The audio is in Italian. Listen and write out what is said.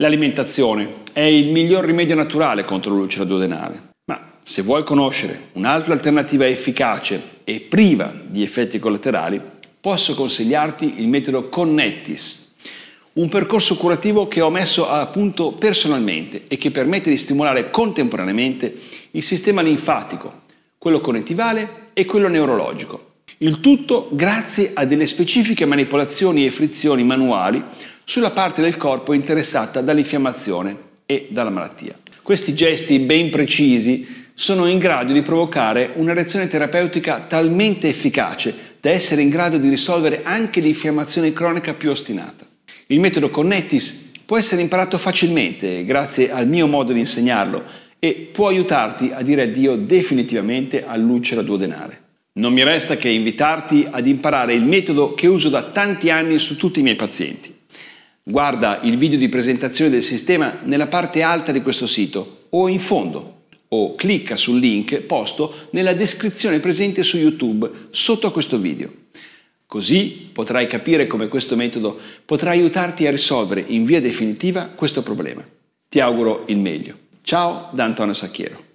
L'alimentazione è il miglior rimedio naturale contro l'ulcera duodenale, ma se vuoi conoscere un'altra alternativa efficace e priva di effetti collaterali, posso consigliarti il metodo Connectis, un percorso curativo che ho messo a punto personalmente e che permette di stimolare contemporaneamente il sistema linfatico, quello connettivale e quello neurologico. Il tutto grazie a delle specifiche manipolazioni e frizioni manuali sulla parte del corpo interessata dall'infiammazione e dalla malattia. Questi gesti ben precisi sono in grado di provocare una reazione terapeutica talmente efficace da essere in grado di risolvere anche l'infiammazione cronica più ostinata. Il metodo Connectis può essere imparato facilmente grazie al mio modo di insegnarlo e può aiutarti a dire addio definitivamente all'ulcera duodenale. Non mi resta che invitarti ad imparare il metodo che uso da tanti anni su tutti i miei pazienti. Guarda il video di presentazione del sistema nella parte alta di questo sito o in fondo o clicca sul link posto nella descrizione presente su YouTube sotto a questo video. Così potrai capire come questo metodo potrà aiutarti a risolvere in via definitiva questo problema. Ti auguro il meglio. Ciao da Antonio Sacchiero.